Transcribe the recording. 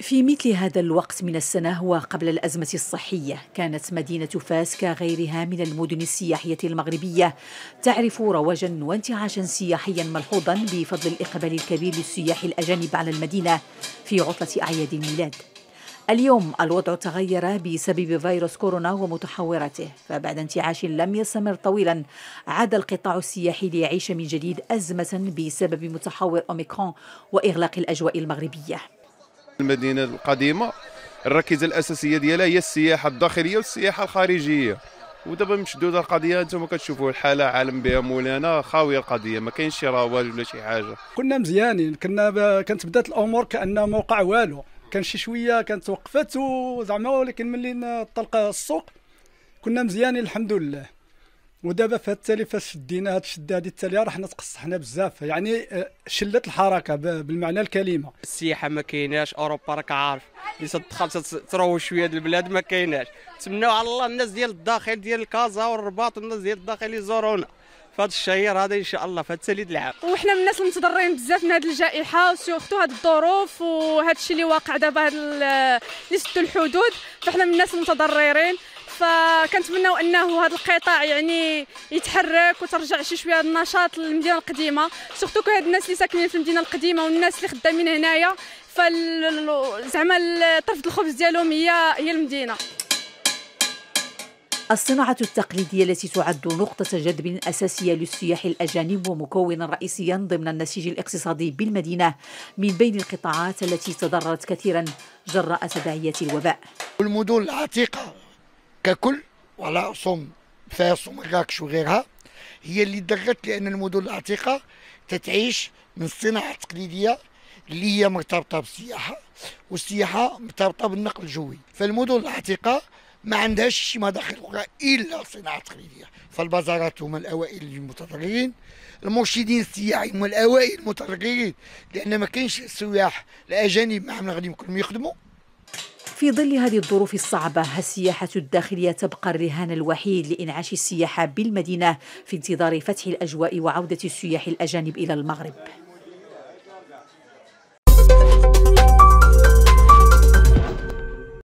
في مثل هذا الوقت من السنة وقبل الأزمة الصحية كانت مدينة فاس كغيرها من المدن السياحية المغربية تعرف رواجا وانتعاشا سياحيا ملحوظا بفضل الإقبال الكبير للسياح الأجانب على المدينة في عطلة أعياد الميلاد اليوم الوضع تغير بسبب فيروس كورونا ومتحوراته فبعد انتعاش لم يستمر طويلا عاد القطاع السياحي ليعيش من جديد أزمة بسبب متحور أوميكرون وإغلاق الأجواء المغربية المدينه القديمه الركيزه الاساسيه ديالها هي السياحه الداخليه والسياحه الخارجيه ودابا مشدوده القضيه انتم كتشوفوا الحاله عالم بها مولانا خاويه القضيه ما كاينش شي رواج ولا شي حاجه كنا مزيانين كنا ب... كانت بدات الامور كانها ما وقع والو كان شي شويه كانت وقفت وزعما ولكن ملي طلق السوق كنا مزيانين الحمد لله ودابا في التالي فاش شدينا هاد الشده هادي التاليه راه حنا تقصحنا بزاف يعني آه، شلت الحركه بالمعنى الكلمه السياحه ما كايناش اوروبا راك عارف اللي تدخل تروج شويه د البلاد ما كايناش نتمناو على الله الناس ديال الداخل ديال كازا والرباط والناس ديال الداخل يزورونا فهاد الشهير هذا ان شاء الله فهاد الثالث العام وحنا من الناس المتضررين بزاف من هاد الجائحه وسيرتو هاد الظروف وهذا الشيء اللي واقع دابا هاد اللي سدوا الحدود فحنا من الناس المتضررين فكنتمناو انه هذا القطاع يعني يتحرك وترجع شي شويه النشاط للمدينه القديمه سورتو كو هاد الناس اللي ساكنين في المدينه القديمه والناس اللي خدامين هنايا فزعما زعما الخبز ديالهم هي هي المدينه الصناعة التقليدية التي تعد نقطة جذب أساسية للسياح الأجانب ومكونا رئيسيا ضمن النسيج الاقتصادي بالمدينة من بين القطاعات التي تضررت كثيرا جراء تداعيات الوباء. المدن العتيقة ككل ولا فاس ومراكش وغيرها هي اللي درت لان المدن العتيقه تتعيش من الصناعه التقليديه اللي هي مرتبطه بالسياحه والسياحه مرتبطه بالنقل الجوي فالمدن العتيقه ما عندهاش شي مداخل اخرى الا الصناعه التقليديه فالبازارات هما الاوائل المتضررين المرشدين السياحي هما الاوائل المتضررين لان ما كاينش السياح الاجانب ما غادي يمكنهم يخدموا في ظل هذه الظروف الصعبة السياحة الداخلية تبقى الرهان الوحيد لإنعاش السياحة بالمدينة في انتظار فتح الأجواء وعودة السياح الأجانب إلى المغرب